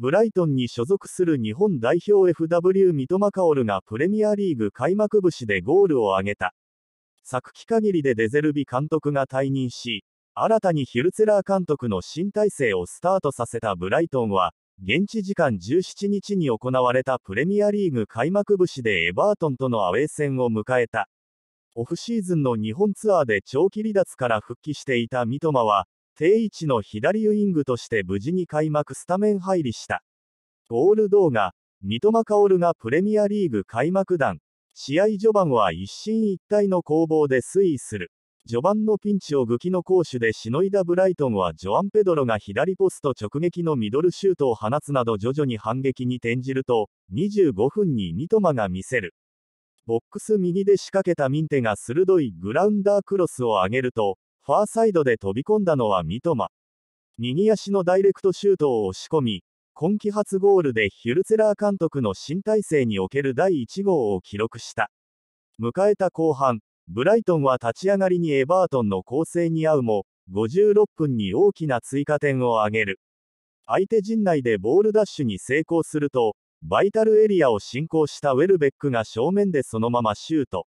ブライトンに所属する日本代表 FW 三笘薫がプレミアリーグ開幕節でゴールを挙げた。昨季限りでデゼルビ監督が退任し、新たにヒルツェラー監督の新体制をスタートさせたブライトンは、現地時間17日に行われたプレミアリーグ開幕節でエバートンとのアウェー戦を迎えた。オフシーズンの日本ツアーで長期離脱から復帰していた三笘は、定位置の左ウイングとして無事に開幕スタメン入りした。ボール動画、三笘薫がプレミアリーグ開幕弾。試合序盤は一進一退の攻防で推移する。序盤のピンチを武器の攻守でしのいだブライトンはジョアン・ペドロが左ポスト直撃のミドルシュートを放つなど徐々に反撃に転じると25分に三笘が見せるボックス右で仕掛けたミンテが鋭いグラウンダークロスを上げるとファーサイドで飛び込んだのは三笘。右足のダイレクトシュートを押し込み、今季初ゴールでヒュルツェラー監督の新体制における第1号を記録した。迎えた後半、ブライトンは立ち上がりにエバートンの攻勢に合うも、56分に大きな追加点を挙げる。相手陣内でボールダッシュに成功すると、バイタルエリアを進行したウェルベックが正面でそのままシュート。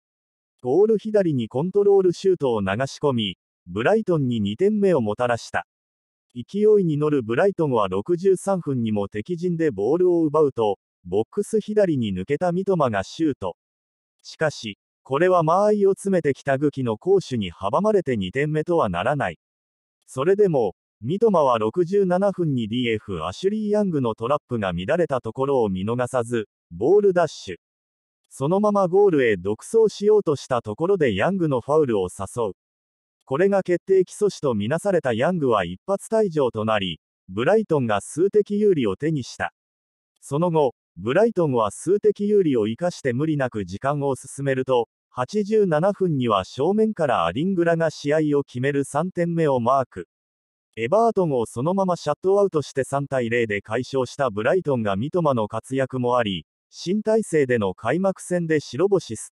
ゴール左にコントロールシュートを流し込み、ブライトンに2点目をもたらした。勢いに乗るブライトンは63分にも敵陣でボールを奪うと、ボックス左に抜けた三笘がシュート。しかし、これは間合いを詰めてきたグキの攻守に阻まれて2点目とはならない。それでも、三笘は67分に DF アシュリー・ヤングのトラップが乱れたところを見逃さず、ボールダッシュ。そのままゴールへ独走しようとしたところでヤングのファウルを誘う。これが決定基礎士とみなされたヤングは一発退場となり、ブライトンが数的有利を手にした。その後、ブライトンは数的有利を生かして無理なく時間を進めると、87分には正面からアディングラが試合を決める3点目をマーク。エバートンをそのままシャットアウトして3対0で快勝したブライトンが三笘の活躍もあり、新体制での開幕戦で白星す